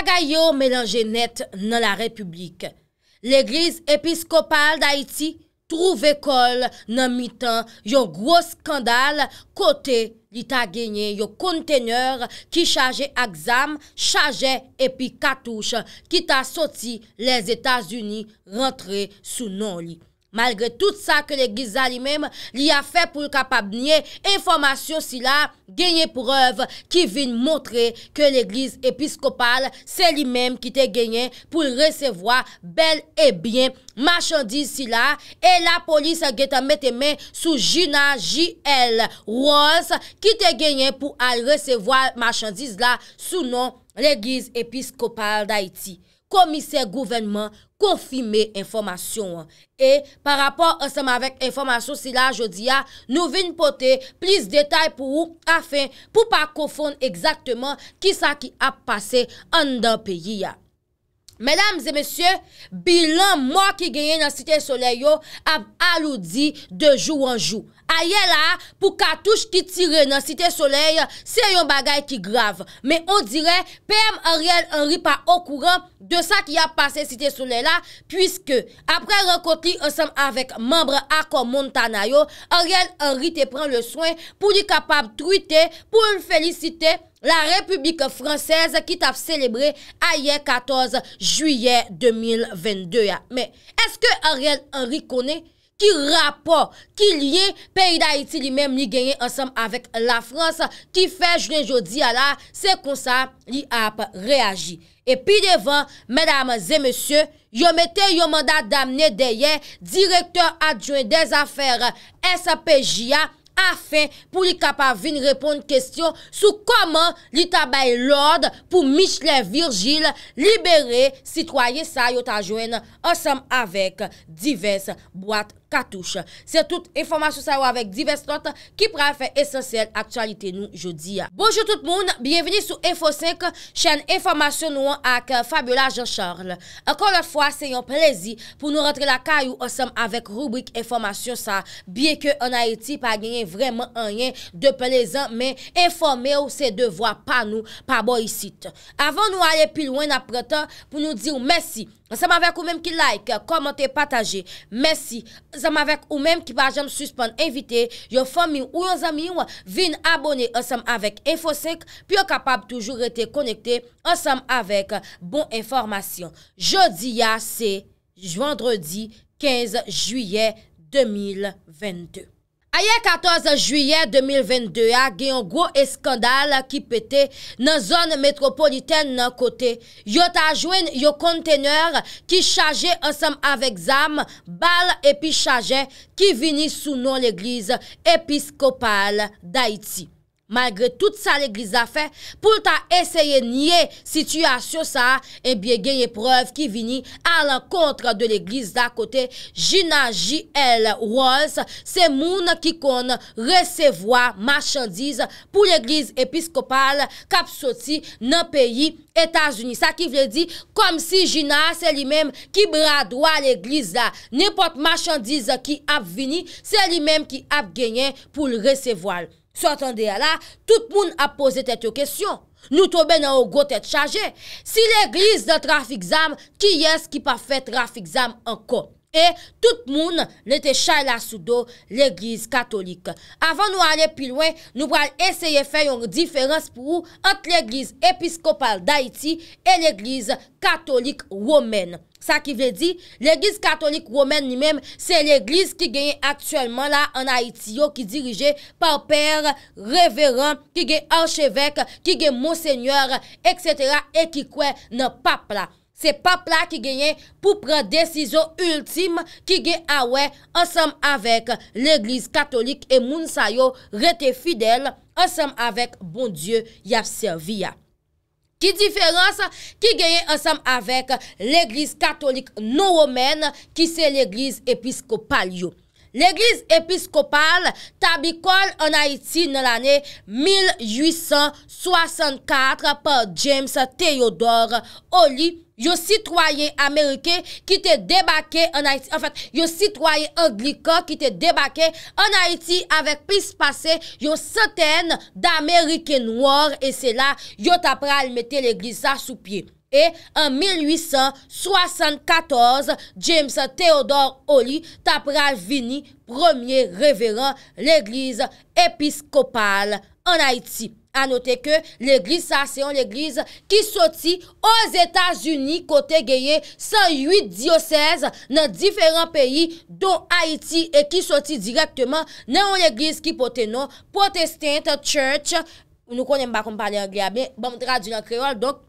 Pagayo melange net nan la republik. L'Eglise Episkopal d'Haïti trouve kol nan mitan yo gwo skandal kote li ta genye yo konteneur ki chaje aksam, chaje epi katouche ki ta soti les Etats-Unis rentre sou non li. Malgre tout sa ke l'Eglise a li mem li a fe pou kapab nye informasyon si la genye pou rev ki vin motre ke l'Eglise Episkopal se li mem ki te genye pou resevoa bel e bien machandise si la e la polis ge te mette men sou Jina JL Rolls ki te genye pou al resevoa machandise la sou non l'Eglise Episkopal d'Haïti. Komise gouvenman konfime informasyon an. E, pa rapor anseman vek informasyon si la, jodi ya, nou vin pote plis detay pou ou, afin pou pa konfon exactement ki sa ki ap pase an dan peyi ya. Medams e mesye, bilan mwa ki genye nan site soleyo ap aloudi de jou an jou. A ye la pou katouche ki tire nan Site Soleil, se yon bagay ki grave. Me o dire, PM Ariel Henry pa okouran de sa ki a pase Site Soleil la, pwiske apre rekoti ansem avek membre akon Montanayo, Ariel Henry te pren le soin pou li kapab truite pou l felicite la Republik Fransese ki taf celebre a ye 14 juye 2022. Me eske Ariel Henry kone? ki rapor, ki liye peyi da iti li menm li genye ansam avek la Frans, ki fej jounen jodi ala, se konsa li ap reagi. E pi devan, mèdame zè mèsyè, yo metè yo mandat damne deyen direktor adjouen des afèr SPJA afè pou li kapavine repon kèstyon sou koman li tabay lòd pou Michele Virgil libere sitwaye sa yo tajouen ansam avek divers boat Katouche, se tout informasyon sa yo avèk divestote ki prèfè esensyèl aktualite nou jodi ya. Bojou tout moun, bienveni sou Info 5, chèn informasyon nou ak Fabiola Jean-Charles. Ankon lè fwa, se yon plèzi pou nou rentre la kayou osèm avèk rubrik informasyon sa. Biè ke anayeti pa genyen vremen anyen de plèzan, men informè ou se devwa pa nou pa bo yisit. Avèn nou ale pi louen apretan pou nou di ou mèsi. Ansem avèk ou mèm ki like, komente, pataje, mèsi. Ansem avèk ou mèm ki pa jèm suspèn, invite, yon fami ou yon zami yon, vin abonè ansem avèk Info 5, pi yo kapab toujou rete konekte ansem avèk bon informasyon. Jodi ya, se, jwandredi, 15 juyè 2022. Ayè 14 juyè 2022 a gen yon gwo eskandal ki pète nan zon metropoliten nan kote. Yon tajwen yon konteneur ki chaje ansam avèk zam bal epi chaje ki vini sou nou l'eglize episkopal d'Haiti. Malgre tout sa l'Eglise a fe, pou ta eseye nye situasyon sa, e eh bie genye preuve ki vini a l'encontre de l'Eglise da kote Gina J.L. Walls, se moun ki kon resevoa machandise pou l'Eglise Episkopal Kapsoti nan peyi Etasuni. Sa ki vle di, kom si Gina se li menm ki bradwa l'Eglise la. Nipot machandise ki ap vini, se li menm ki ap genye pou l'resevoa l'. Sot an de ala, tout moun ap pose tete yo kesyon. Nou tobe nan yo gote tete chaje. Si l'Eglise de trafik zam, ki yes ki pa fe trafik zam an kon? E, tout moun nete chay la sou do l'Eglise katolik. Avan nou ale pi lwen, nou pral eseye fe yon diferans pou ou ant l'Eglise episkopal d'Aiti e l'Eglise katolik women. Sa ki ve di, l'Eglise Katolik Roumen ni mem, se l'Eglise ki genye aktuelman la an Aitiyo ki dirije par per, reveran, ki genye archevek, ki genye monsenyor, etc. E ki kwen nan papla. Se papla ki genye pou pran desizo ultim ki genye awe ansam avek l'Eglise Katolik e moun sayo rete fidel ansam avek bon Diyo ya serviya. Ki diferansa ki genye ansam avek l'Eglise Katolik Nouwomen ki se l'Eglise Episkopal yo. L'Eglise Episkopal tabikol an Aiti nan l'ane 1864 pa James Theodore Oli, yo citroyen Anglika ki te debake an Aiti avek pis pase yo seten d'Ameriken war e se la yo tapral mette l'Eglise sa sou pie. E en 1874, James Theodore Oli tapra vini premier reverand l'Eglise Episkopal en Haïti. Anote ke l'Eglise sa se yon l'Eglise ki soti os Etats-Unis kote geye 108 diocese nan diferant peyi do Haïti e ki soti direktman nan yon l'Eglise ki pote nan Protestant Church. Nou konen ba kompale angli abe, bom tradi nan kreol, dok.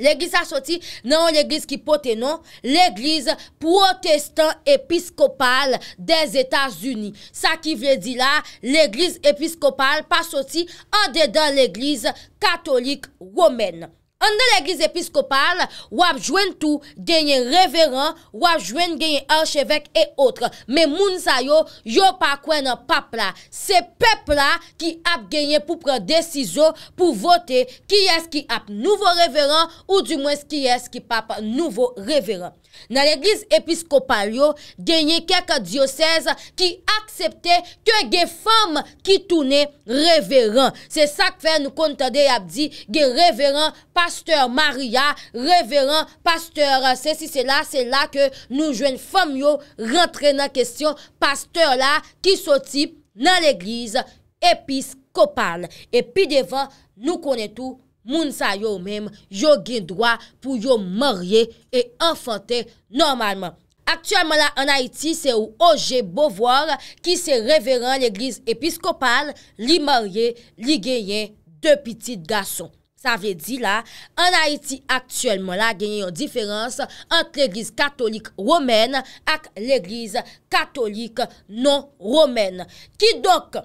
L'Eglise a soti nan l'Eglise ki pote nan, l'Eglise protestant episkopal des Etats-Unis. Sa ki vredi la, l'Eglise episkopal pa soti an dedan l'Eglise katolik women. An de l'Eglise Episkopal, wap jwen tou, genye reveran, wap jwen genye archevek e otre. Me moun sa yo, yo pa kwen papla, se pepla ki ap genye pou pre de cizo pou vote ki es ki ap nouvo reveran ou di mwes ki es ki papa nouvo reveran. Nan l'Eglise Episkopal yo genye kèk dioses ki aksepte ke gen fèm ki toune reveran. Se sak fè nou kontade yabdi gen reveran pasteur Maria, reveran pasteur. Se si se la, se la ke nou jwen fèm yo rentre nan kesyon pasteur la ki sotip nan l'Eglise Episkopal. E pi devan nou konen tou reveran. Moun sa yo mèm yo gen dwa pou yo marye e enfante normalman. Aktuelman la an Haiti se ou O.G. Beauvoir ki se reveran l'Eglise Episkopal li marye li genyen de pitit gason. Sa ve di la, an Haiti aktuelman la genyen yon diferans entre l'Eglise Katolik Romène ak l'Eglise Katolik Non Romène. Ki dok?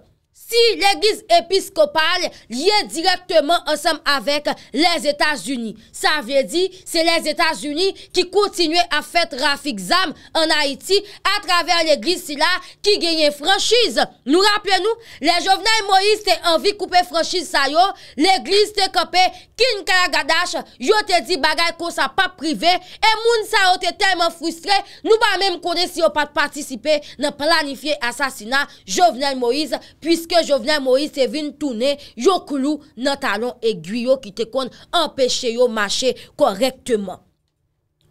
si l'Eglise Episkopal liye direktman ansem avek les Etats-Unis. Sa vie di, se les Etats-Unis ki kontinue a fet Rafik Zam en Haiti a traver l'Eglise sila ki genye Franchise. Nou rappele nou, le Jovenel Moïse te envi koupe Franchise sayo, l'Eglise te kope Kin Karagadash yo te di bagay ko sa pa prive e moun sa yo te teman frustre nou ba men kone si yo pat patisipe nan planifiye asasina Jovenel Moïse, puisque Yon jovene Moise vin toune yon klou nan talon egwi yo ki te kon empeshe yo mache korektman.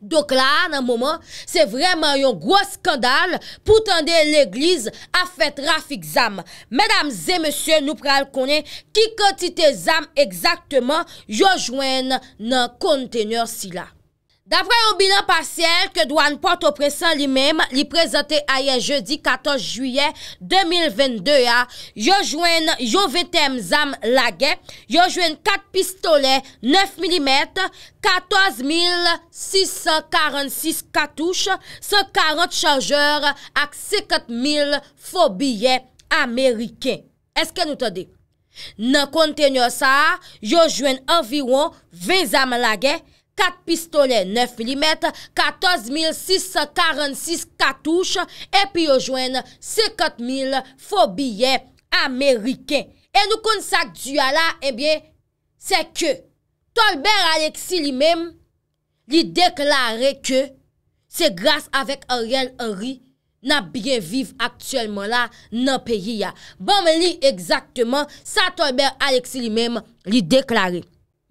Dok la nan mouman, se vreman yon gwo skandal pou tende l'eglize a fet rafik zame. Medam zemesye nou pral konen ki kontite zame eksaktman yon jwen nan konteneur sila. Davre yon bilan pasyel ke dwan pote opresan li mem, li prezante a ye jeudi 14 juye 2022 ya, yo jwen yo vetem zam lage, yo jwen 4 pistole 9 mm, 14 646 katouche, 140 chanjere ak 50 000 fobije Amerike. Eske nou te de? Nan kontenyo sa, yo jwen environ 20 zam lage, 4 pistole 9 mm, 14 646 katouche, epi yo jwen 50 000 fobiyen Ameriken. E nou kon sa düya la, ebyen, se ke Tolbert Alexi li mem li deklari ke se grase avek Ariel Henry na byen viv aktuelman la nan peyi ya. Bon me li ekzakteman sa Tolbert Alexi li mem li deklari.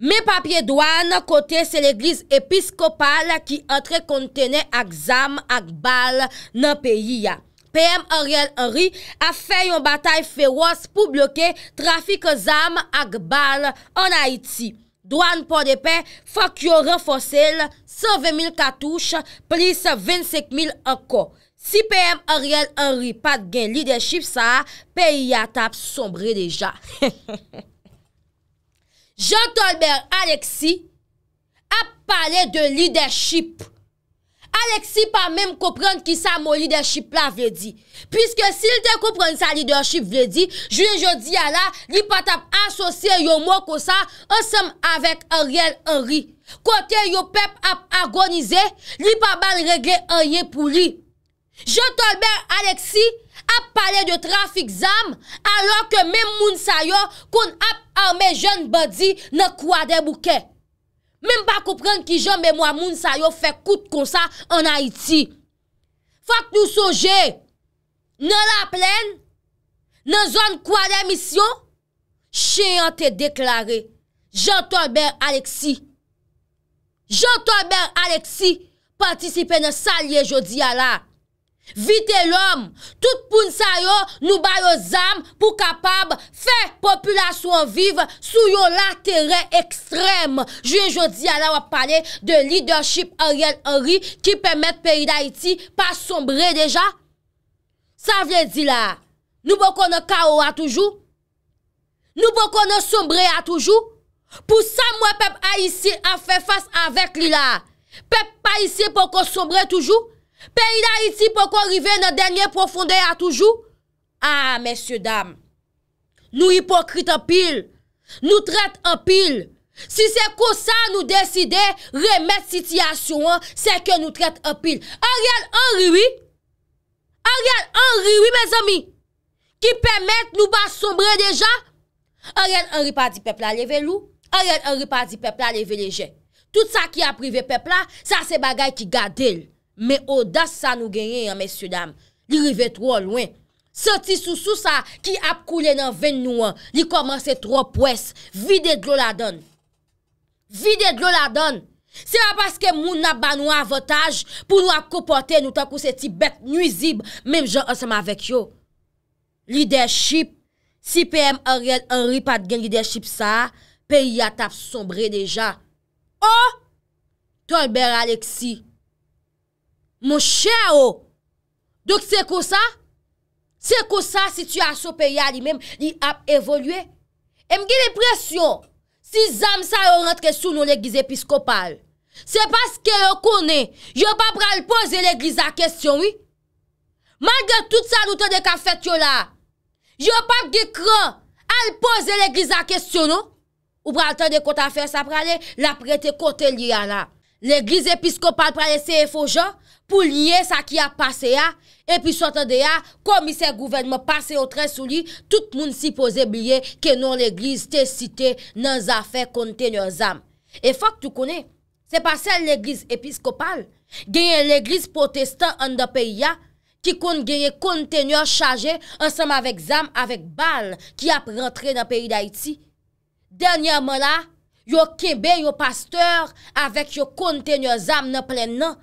Me papye douan kote se l'eglise episkopal ki entre kontene ak zam ak bal nan peyi ya. P.M. Ariel Henry a fey yon batay fey wos pou bloke trafik zam ak bal an Haiti. Douan pou depe fok yo refosele 120.000 katouche plis 25.000 anko. Si P.M. Ariel Henry pat gen lideship sa, peyi ya tap sombre deja. Jean-Tolbert Alexis ap pale de lideship. Alexis pa mèm koupren ki sa mò lideship la vle di. Piske sil te koupren sa lideship vle di, jwè jwè di ala, li pat ap asosye yo mò kosan ansem avèk Ariel Henry. Kote yo pep ap agonize, li pa bal regè anye pou li. Jean-Tolbert Alexis, ap pale de trafik zam alor ke mem moun sayo kon ap arme joun badi nan kwa de bouke. Mem pa koupren ki joun be mwa moun sayo fe kout konsa an Haiti. Fak nou soje, nan la plen, nan zon kwa de misyon, chen yon te deklare, jantou ber Alexi. Jantou ber Alexi, patisipe nan salye jodi ala. Vite l'om, tout pou nsa yo nou bay yo zam pou kapab fe populasyon viv sou yo l'ateren ekstrem. Jwen jodi ala wap pale de leadership a riel a ri ki pemet peyi da iti pa sombre deja. Sa vye di la, nou pou kono ka ou a toujou? Nou pou kono sombre a toujou? Pou sa mwen pep a isi a fe fas avek li la? Pep pa isi pou kon sombre toujou? Peyi la iti pokon rive nan denye profonde a toujou? A, mesye dam, nou hipokrit an pil, nou tret an pil. Si se ko sa nou deside remet sityasyon, se ke nou tret an pil. A riyan an riyi, a riyan an riyi, mes ami, ki pemet nou ba sombre deja? A riyan an riyi pa di pepla leve lou, a riyan an riyi pa di pepla leve leje. Tout sa ki a prive pepla, sa se bagay ki gade lè. Me odas sa nou genyen yon, mesye dam. Li rive tro lwen. Se ti sou sou sa ki ap koule nan ven nou an. Li komanse tro pwes. Vide dlo la don. Vide dlo la don. Se la paske moun na ban nou avotaj. Pou nou ap kopote nou ta kouse ti bet nwizib. Mem jan ansama vek yo. Lidership. Si pe m an gel an ripat gen lidership sa. Pe yi at ap sombre deja. Oh! Ton lber Alexi. Mon chè ou. Dok se kou sa? Se kou sa si tu a sope ya li menm li ap evolue? E mge li presyon si zam sa yo rentre sou nou leglize episkopal. Se paske yo kone, yo pa pral pose leglize a kestyon ou? Mal de tout sa nou te de ka fètyo la, yo pa gikro al pose leglize a kestyon ou? Non. Ou pral te de kote a fè sa prale la prete kote li ya la? L'Eglise Episkopal prele se efo jan, pou liye sa ki a pase ya, epi sotan de ya, komi se gouvenme pase yo tre sou li, tout moun si pose blye ke non l'Eglise te site nan zafè kontenye zan. E fok tou kone, se pa sel l'Eglise Episkopal, genye l'Eglise protestant an da peyi ya, ki kon genye kontenye chaje ansem avèk zan avèk bal ki ap rentre nan peyi da iti. Dernyè mò la, Yo kebe, yo pasteur, avek yo kontenyo zam nan plen nan.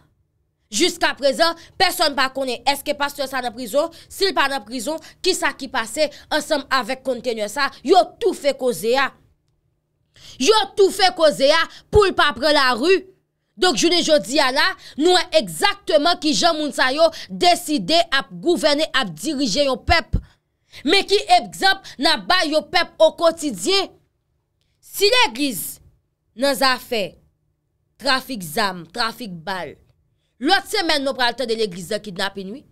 Jusk aprezen, peson pa kone, eske pasteur sa nan prizon, sil pa nan prizon, kisa ki pase, ansem avek kontenyo sa. Yo tou fe koze ya. Yo tou fe koze ya, poul pa pre la ru. Dok jounen jodi ya la, nou an ekzaktman ki jan mounsa yo deside ap gouvene, ap dirije yo pep. Me ki ekzamp, nan ba yo pep o kotidye. Si l'Eglise nan zafè, trafik zam, trafik bal, l'ot semen nou pralte de l'Eglise nan kidnapin, oui?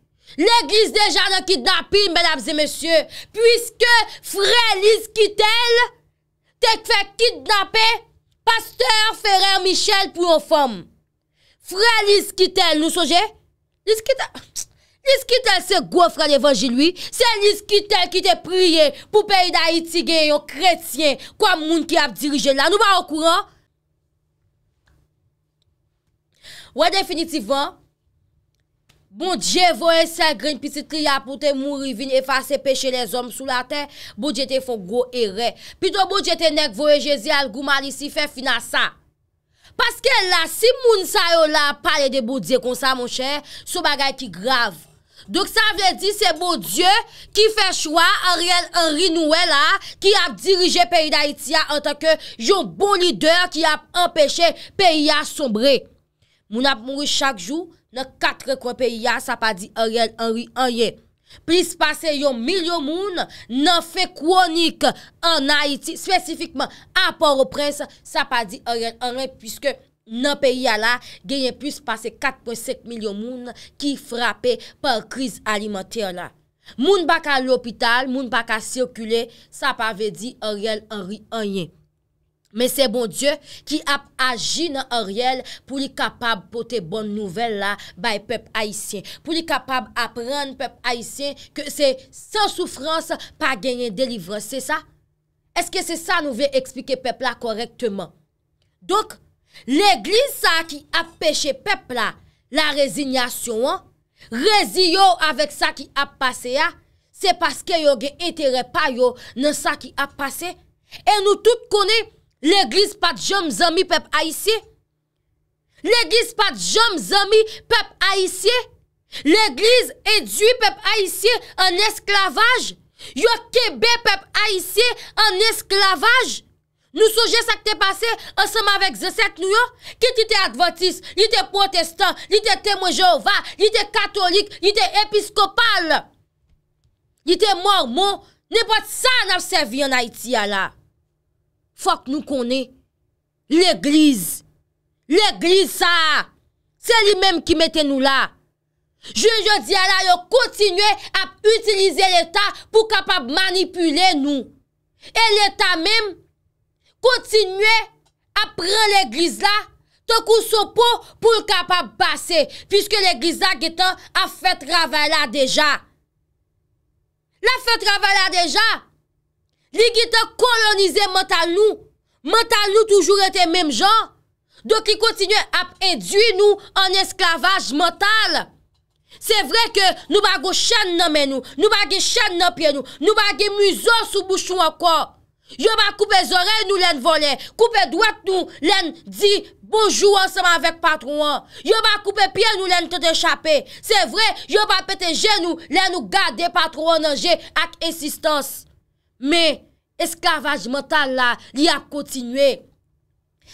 L'Eglise dejan nan kidnapin, menabze monsye, pwiske frèlis kitel, tek fèk kidnapè, pastèr, fèrèr, michèl, pou yon fòm. Frèlis kitel, nou soje, lis kita... Se nis ki tel se go fred evanjilwi, se nis ki tel ki te priye pou peyi da itige yo kretyen kwa moun ki ap dirije la. Nou ba okouran? Ou e definitivan, moun dje vo e sergren piti tri apote moun rivin e fase peche le zom sou la ten, bou dje te fok go ere. Pito bou dje te nek vo e jezi al gouman li si fe finasan. Paske la si moun sa yo la pale de bou dje konsa moun chen, sou bagay ki grav. Dok sa vle di se bo Diyo ki fe chwa Ariel Henry Nouela ki ap dirije peyi d'Haïti ya an tanke yon bolideur ki ap empèche peyi ya sombre. Moun ap mouye chak jou nan katre kwen peyi ya sa pa di Ariel Henry Henry. Plis pase yon milyon moun nan fe kouanik an Haïti spesifikman apor o prens sa pa di Ariel Henry puisque nan peyi a la, genyen puse pase 4.7 milyon moun ki frape par kriz alimenter la. Moun baka l'opital, moun baka sirkule, sa pa ve di oryel ory enyen. Men se bon Diyo ki ap aji nan oryel pou li kapab pote bon nouvel la bay pep haisyen. Pou li kapab apren pep haisyen ke se san soufrans pa genyen delivre se sa. Eske se sa nou ve explike pep la korektman. Dok... L'Eglise sa ki ap peche pepla la rezynyasyon an, rezy yo avèk sa ki ap pase ya, se paske yo ge etere pa yo nan sa ki ap pase. E nou tout konè l'Eglise pat jom zami pep aisyè, l'Eglise pat jom zami pep aisyè, l'Eglise edu pep aisyè an esklavaj, yo kebe pep aisyè an esklavaj. Nou souje sa k te pase, an seman vek zesek nou yo. Kit ite advertis, ite protestan, ite temo jeova, ite katolik, ite episkopal. Ite mormon, ne pot san ap sevi an ha iti ya la. Fok nou konen, l'eglise. L'eglise sa. Se li menm ki mette nou la. Je je di ala yo kontinye ap utilize l'eta pou kapab manipule nou. E l'eta menm? kontinue ap pran l'eglize la, te kou sopo pou l'kapap basse, pishke l'eglize la getan a fet ravala deja. La fet ravala deja, li getan kolonize mental nou, mental nou toujou rete mem jan, do ki kontinue ap edu nou an esklavaj mental. Se vre ke nou bago chan nan men nou, nou bago chan nan pen nou, nou bago mou zo sou bouchou an kon, Yo pa koupe zorey nou lèn volè, koupe dwèk nou lèn di bonjou ansèman vek patrouan. Yo pa koupe piè nou lèn te dechapè. Se vre, yo pa pète genou lèn nou gade patrouan nanje ak insistans. Me, eskavaj mental la li ap kontinwe.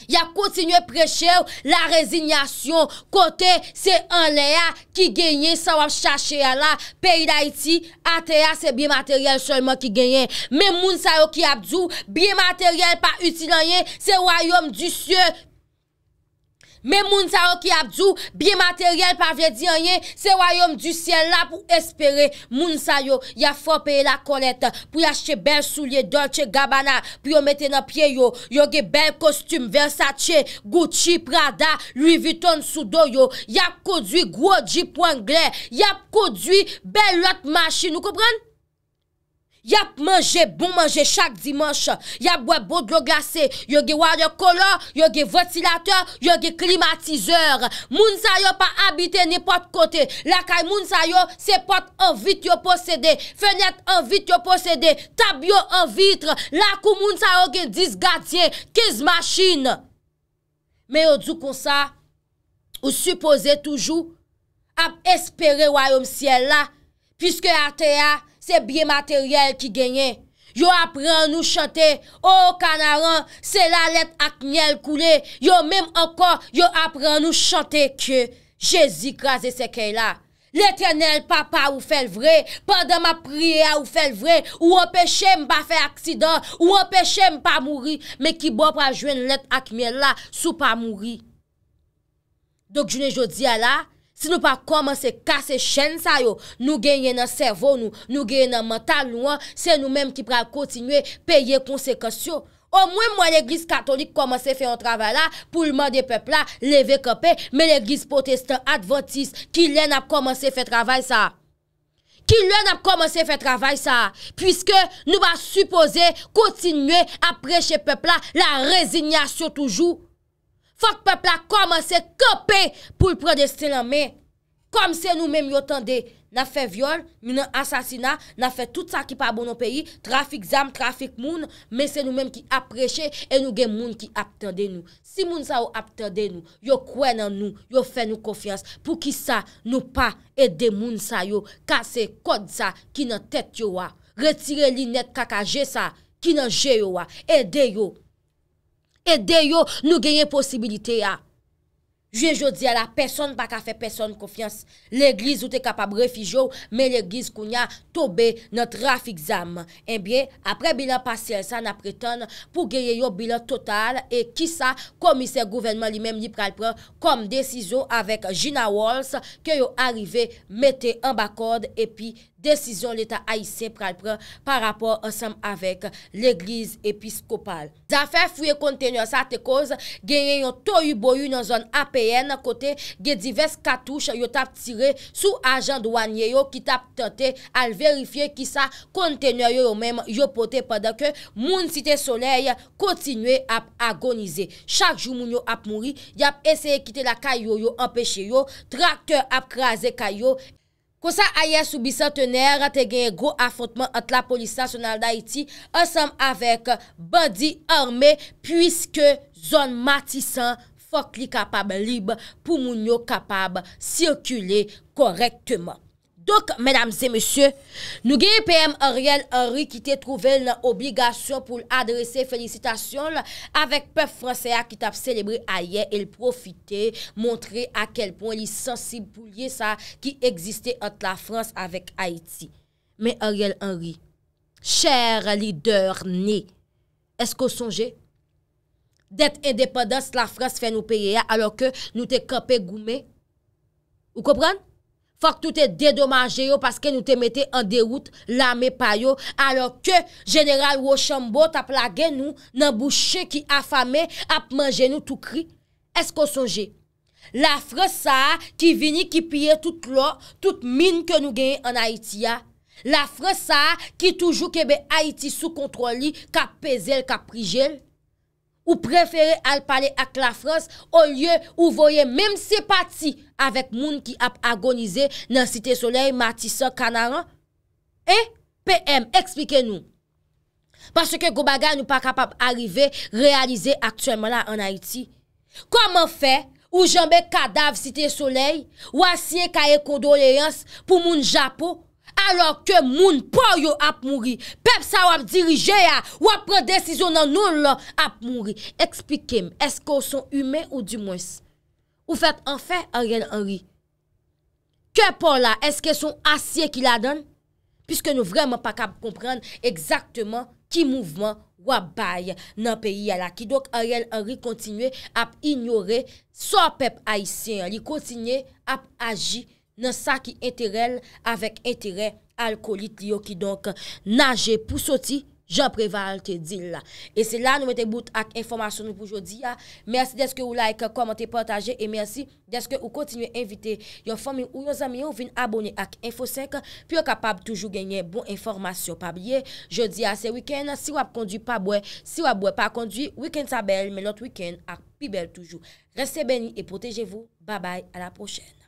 Ya kontinye prechev la rezignasyon Kote se anleya Ki genye sa wap chache ya la Peyi da iti Ateya se biyemateryel solman ki genye Mem moun sa yo ki abdou Biyemateryel pa uti la yen Se wayom du sye Me moun sa yo ki abdou, biye materyel pa vredi anye, se wayom du sien la pou espere. Moun sa yo, ya fop e la kolet, pou yache bel souliye dolche gabana, pou yon mette nan pie yo. Yo ge bel kostum versache, gouti prada, lui viton soudo yo. Yap kodwi gwoji pwangle, yap kodwi bel lot mashi, nou kopran? Yap manje, bon manje, chak dimanche. Yap wap bodlo glase. Yoge waryo kolor, yoge ventilator, yoge klimatizeur. Mounsa yo pa habite nipot kote. Lakay mounsa yo, se pot anvit yo posede. Fenet anvit yo posede. Tab yo anvitre. Lakou mounsa yo gen dizgatye. Kez maschine. Me yo djou kon sa, ou supose toujou, ap espere wayom siel la. Piske ate ya, Se biye materyel ki genye. Yo apren nou chante. O oh, kanaran, se la let ak miel koule. Yo mèm ankon, yo apren nou chante. Kye, jesi krasi se key la. Le tenel papa ou fèl vre. Pendan ma priye a ou fèl vre. Ou o peche mba fè aksidor. Ou o peche mpa mouri. Mè ki bo pra jwen let ak miel la sou pa mouri. Dok june jodi a la. Si nou pa koman se kase chen sa yo, nou genye nan servon nou, nou genye nan mental nou an, se nou menm ki pra kontinye peye konsekasyon. O mwen mwen l'Eglise Katolik koman se fe yon travay la, pou l'man de pepla leve kepe, me l'Eglise Poteste Adventiste ki lè nan ap koman se fe travay sa. Ki lè nan ap koman se fe travay sa, pwiske nou pa supose kontinye ap preche pepla la rezignasyon toujou. Fak pepla koman se kepe pou prodeste la me. Kom se nou menm yo tende. Na fe vyor, mi nan asasina, na fe tout sa ki pa bono peyi. Trafik zam, trafik moun. Men se nou menm ki apreche, e nou gen moun ki ap tende nou. Si moun sa yo ap tende nou, yo kwen nan nou, yo fe nou kofyans. Pou ki sa nou pa ede moun sa yo. Kase kod sa, ki nan tet yo wa. Retire linet kaka je sa, ki nan je yo wa. Ede yo. E de yo nou genye posibilite ya. Je jo di ala, person pa ka fe person konfians. Le glis ou te kapab refijou, me le glis kounya tobe notrafik zam. E eh bie, apre bilan pasyel sa na pretan pou genye yo bilan total e ki sa komiser gouvenman li mem li pral pran kom desizo avek Gina Walls ke yo arrive mette an bakod epi Desizyon lè ta aise pral pran par rapport ansem avèk l'Eglise Episkopal. Zafè fwe kontenyo sa te koz genye yon to yu bo yu nan zon APN kote gen divers katouche yon tap tire sou ajan dwanye yon ki tap tante al verifiye ki sa kontenyo yon mèm yon pote padan ke moun site soley kontinye ap agonize. Chak jou moun yon ap mouri, yon ap eseye kite la kayo yon ap eche yon, trakte ap kraze kayo. Kousa aye soubisan teney rate genye go afotman at la polis sasyonal da iti asanm avek bandi orme pwiske zon matisan fok li kapab libe pou moun yo kapab sikule korektman. Dok, mèdames et monsieurs, nou gèy P.M. Ariel Henry ki te trouve l nan obligasyon pou l adrese felicitasyon l avèk pep franse a ki tap selebri a yè. Il profite montre a kel pon li sensibou liye sa ki egziste ant la Frans avèk Haiti. Mè Ariel Henry, chèr lider ni, esko sonje? Dèt indépendance la Frans fè nou pèye a alò ke nou te kapè goumè? Ou kopran? Fak tou te dedomaje yo paske nou te mette an deroute la me payo. Alor ke General Woshambo tap la gen nou nan bouchè ki afame ap manje nou tou kri. Esko sonje? La fresa ki vini ki pye tout lor, tout min ke nou gen en Haiti ya. La fresa ki toujou kebe eh Haiti sou kontroli ka pezel, ka prijel. Ou prefere al pale ak la Frans ou lye ou voye mem se pati avèk moun ki ap agonize nan Site Soleil, Matissa, Kanara? E, eh? PM, eksplike nou. Paske Goubaga nou pa kapap arrive realize aktuèman la an Haiti. Koman fe ou jombe kadav Site Soleil ou asye kaye kodo le yans pou moun Japo alor ke moun pou yo ap mouri, pep sa wap dirije ya, wap pre desizo nan nou lor ap mouri. Ekspikem, eske ou son hume ou dimwes? Ou fet anfe a riel anri? Ke pou la, eske son asye ki la dan? Piske nou vreman pa kap kompren eksakteman ki mouvman wap bay nan peyi ya la. Ki dok a riel anri kontinye ap ignore sa pep aisyen, li kontinye ap aji aisyen. nan sa ki enterel avek enterel alkolit li yo ki donk nage pou soti jan preval te dil la e se la nou mwen te bout ak informasyon nou pou jodi ya mersi deske ou like, komente, potaje e mersi deske ou kontinu evite yon fami ou yon zami yo vin abone ak info 5 pi yo kapab toujou genye bon informasyon pa bie jodi ya se wikend si wap kondi pa bwe, si wap bwe pa kondi wikend sa bel, men lot wikend ak pi bel toujou reste beni e proteje vou bye bye, a la pochene